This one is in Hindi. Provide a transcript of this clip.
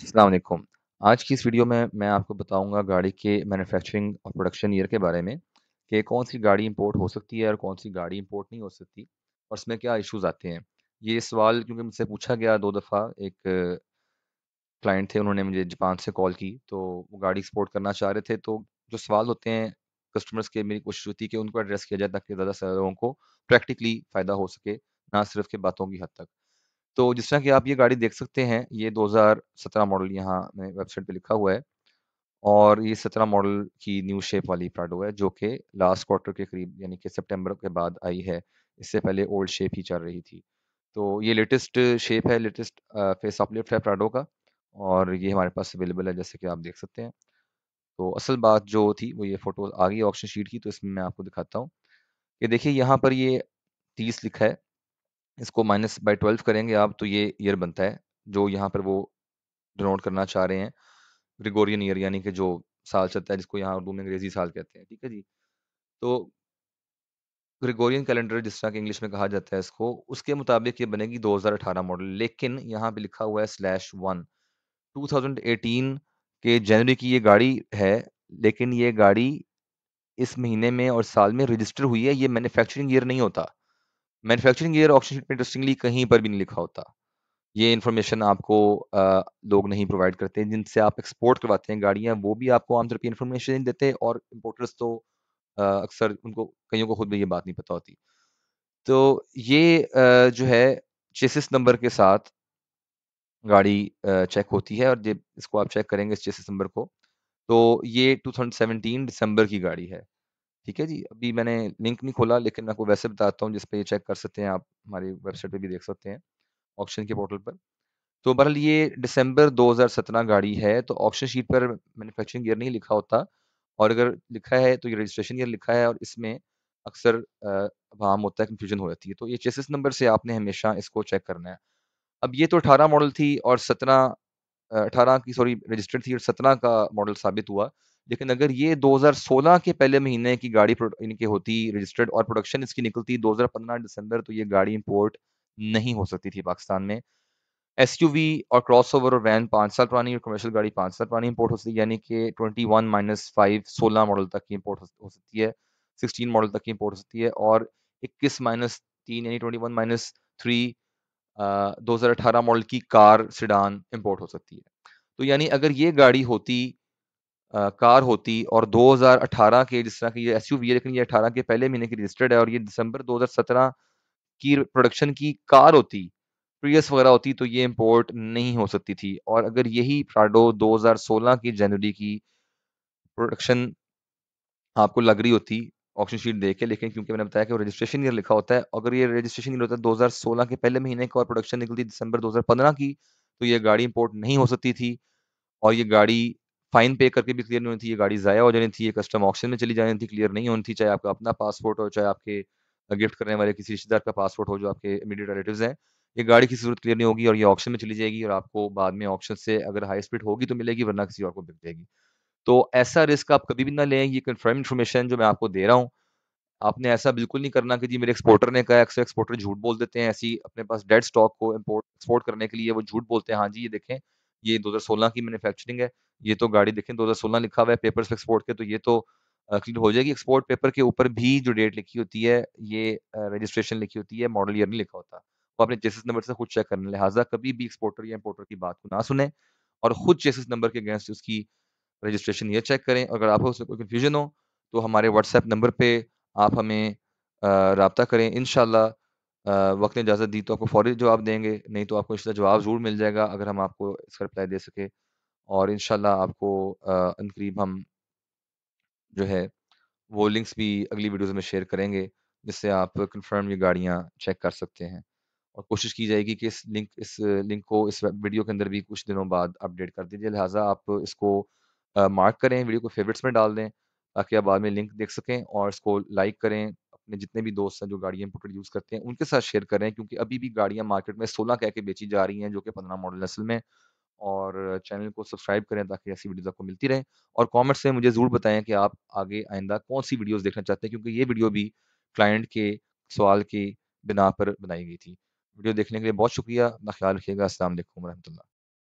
असलकुम आज की इस वीडियो में मैं आपको बताऊंगा गाड़ी के मैन्युफैक्चरिंग और प्रोडक्शन ईयर के बारे में कि कौन सी गाड़ी इंपोर्ट हो सकती है और कौन सी गाड़ी इंपोर्ट नहीं हो सकती और इसमें क्या इश्यूज आते हैं ये सवाल क्योंकि मुझसे पूछा गया दो दफ़ा एक क्लाइंट थे उन्होंने मुझे जापान से कॉल की तो वो गाड़ी एक्सपोर्ट करना चाह रहे थे तो जो सवाल होते हैं कस्टमर्स के मेरी कोशिश होती है कि उनको एड्रेस किया जाए ताकि ज़्यादा से लोगों को प्रैक्टिकली फ़ायदा हो सके ना सिर्फ के बातों की हद तक तो जिस तरह की आप ये गाड़ी देख सकते हैं ये 2017 मॉडल यहाँ मैंने वेबसाइट पे लिखा हुआ है और ये 17 मॉडल की न्यू शेप वाली प्राडो है जो कि लास्ट क्वार्टर के करीब यानी कि सितंबर के बाद आई है इससे पहले ओल्ड शेप ही चल रही थी तो ये लेटेस्ट शेप है लेटेस्ट फेस अपलिफ्ट है प्राडो का और ये हमारे पास अवेलेबल है जैसे कि आप देख सकते हैं तो असल बात जो थी वो ये फोटो आ गई ऑप्शन शीट की तो इसमें मैं आपको दिखाता हूँ ये देखिए यहाँ पर ये तीस लिखा है इसको माइनस बाई ट्वेल्व करेंगे आप तो ये ईयर बनता है जो यहाँ पर वो डिनोट करना चाह रहे हैं ग्रिगोरियन ईयर यानी कि जो साल चलता है जिसको यहाँ उर्दू में अंग्रेजी साल कहते हैं ठीक है जी तो ग्रिगोरियन कैलेंडर जिस तरह के इंग्लिश में कहा जाता है इसको उसके मुताबिक ये बनेगी 2018 मॉडल लेकिन यहाँ पे लिखा हुआ है स्लैश वन टू के जनवरी की ये गाड़ी है लेकिन ये गाड़ी इस महीने में और साल में रजिस्टर हुई है ये मैन्युफैक्चरिंग ईयर नहीं होता मैन्युफैक्चरिंग ईयर ऑप्शन शीट में इंटरेस्टिंगली कहीं पर भी नहीं लिखा होता ये इन्फॉर्मेशन आपको आ, लोग नहीं प्रोवाइड करते जिनसे आप एक्सपोर्ट करवाते हैं गाड़ियाँ वो भी आपको आमतौर पर इन्फॉर्मेशन नहीं देते और इम्पोर्टर्स तो अक्सर उनको कईयों को खुद भी ये बात नहीं पता होती तो ये आ, जो है चेसिस नंबर के साथ गाड़ी चेक होती है और जब इसको आप चेक करेंगे इस चेसिस नंबर को तो ये 2017 दिसंबर की गाड़ी है ठीक है जी अभी मैंने लिंक नहीं खोला लेकिन मैं आपको वैसे बताता हूँ जिस पर ये चेक कर सकते हैं आप हमारी वेबसाइट पे भी देख सकते हैं ऑप्शन के पोर्टल पर तो बहरहाल ये दिसंबर 2017 गाड़ी है तो ऑप्शन शीट पर मैनुफेक्चरिंग ईयर नहीं लिखा होता और अगर लिखा है तो ये रजिस्ट्रेशन ईयर लिखा है और इसमें अक्सर अभाम होता है कन्फ्यूजन हो जाती है तो ये चेसिस नंबर से आपने हमेशा इसको चेक करना है अब ये तो अठारह मॉडल थी और सत्रह अठारह की सॉरी रजिस्टर्ड थी और सत्रह का मॉडल साबित हुआ लेकिन अगर ये 2016 के पहले महीने की गाड़ी इनके होती रजिस्टर्ड और प्रोडक्शन इसकी निकलती 2015 दिसंबर तो ये गाड़ी इंपोर्ट नहीं हो सकती थी पाकिस्तान में एस और क्रॉस ओवर और वैन पाँच साल पुरानी और कमर्शियल गाड़ी पाँच साल पुरानी इंपोर्ट हो सकती है यानी कि ट्वेंटी वन माइनस फाइव सोलह मॉडल तक की इंपोर्ट हो सकती है सिक्सटीन मॉडल तक की इंपोर्ट हो सकती है और इक्कीस माइनस तीन यानी ट्वेंटी वन माइनस थ्री दो हज़ार अठारह मॉडल की कार सिडान इम्पोर्ट हो सकती है तो यानी अगर ये गाड़ी होती कार होती और 2018 के जिस तरह की एस यू है लेकिन ये 18 के पहले महीने की रजिस्टर्ड है और ये दिसंबर 2017 की प्रोडक्शन की कार होती प्रियस वगैरह होती तो ये इम्पोर्ट नहीं हो सकती थी और अगर यही प्राडो 2016 की जनवरी की प्रोडक्शन आपको लग रही होती ऑप्शन शीट देख के लेकिन क्योंकि मैंने बताया कि रजिस्ट्रेशन ईयर लिखा होता है अगर ये रजिस्ट्रेशन ईयर होता है 2016 के पहले महीने का और प्रोडक्शन निकलती दिसंबर 2015 की तो ये गाड़ी इंपोर्ट नहीं हो सकती थी और ये गाड़ी फाइन पे करके भी क्लियर नहीं होनी थी ये गाड़ी ज़ाया हो जानी थी ये कस्टम ऑप्शन में चली जानी थी क्लियर नहीं होनी थी चाहे आपका अपना पासपोर्ट हो चाहे आपके गिफ्ट करने वाले किसी रिश्तेदार का पासपोर्ट हो जो आपके इमीडियट रिलेटिव हैं ये गाड़ी की जरूरत क्लियर नहीं होगी और ये ऑप्शन में चली जाएगी और आपको बाद में ऑप्शन से अगर हाई स्पीड होगी तो मिलेगी वरना किसी और को बिक जाएगी तो ऐसा रिस्क आप कभी भी ना लें ये कन्फर्म इन्फॉर्मेशन जो मैं आपको दे रहा हूँ आपने ऐसा बिल्कुल नहीं करना कि जी मेरे एक्सपोर्टर ने कहा अक्सर एक्सपोर्टर झूठ बोल देते हैं ऐसी अपने पास डेड स्टॉक को इम्पोर्ट एक्सपोर्ट करने के लिए वो झूठ बोलते हैं हाँ जी ये देखें ये 2016 की मैन्युफैक्चरिंग है ये तो गाड़ी देखें 2016 लिखा हुआ है पेपर्स एक्सपोर्ट के तो ये तो क्लियर हो जाएगी एक्सपोर्ट पेपर के ऊपर भी जो डेट लिखी होती है ये रजिस्ट्रेशन लिखी होती है मॉडल ईयर नहीं लिखा होता वो अपने चेसिस नंबर से खुद चेक करना लिहाजा कभी भी एक्सपोर्टर या इम्पोर्टर की बात को ना सुने और खुद चेसिस नंबर के अगेंस्ट उसकी रजिस्ट्रेशन ईयर चेक करें अगर आपको उसमें कोई कन्फ्यूजन हो तो हमारे व्हाट्सएप नंबर पर आप हमें रबता करें इनशाला वक़्त ने इजाज़त दी तो आपको फ़ौरी जवाब देंगे, नहीं तो आपको इसका जवाब ज़रूर मिल जाएगा अगर हम आपको इसका रिप्लाई दे सकें। और शाला आपको अ, करीब हम जो है, वो लिंक्स भी अगली वीडियोज़ में शेयर करेंगे, जिससे आप कन्फ़र्म ये गाड़ियाँ चेक कर सकते हैं। और कोशिश की जाएगी कि इस लिंक इस लिंक को इस वीडियो के अंदर भी कुछ दिनों बाद अपडेट कर दीजिए, लिहाज़ा आप इसको मार्क करें, वीडियो को फ़ेवरेट्स में डाल दें, ताकि आप बाद में लिंक देख सकें और इसको लाइक करें अपने जितने भी दोस्त हैं जो गाड़ियाँ इंपोर्टेड यूज़ करते हैं उनके साथ शेयर करें क्योंकि अभी भी गाड़ियाँ मार्केट में सोलह कह के बेची जा रही हैं जो कि पंद्रह मॉडल असल में और चैनल को सब्सक्राइब करें ताकि ऐसी वीडियोस आपको मिलती रहे और कमेंट्स में मुझे ज़रूर बताएं कि आप आगे आइंदा कौन सी वीडियोस देखना चाहते हैं क्योंकि ये वीडियो भी क्लाइंट के सवाल के बिना पर बनाई गई थी वीडियो देखने के लिए बहुत शुक्रिया अपना ख्याल रखिएगा असल वरहमल्ला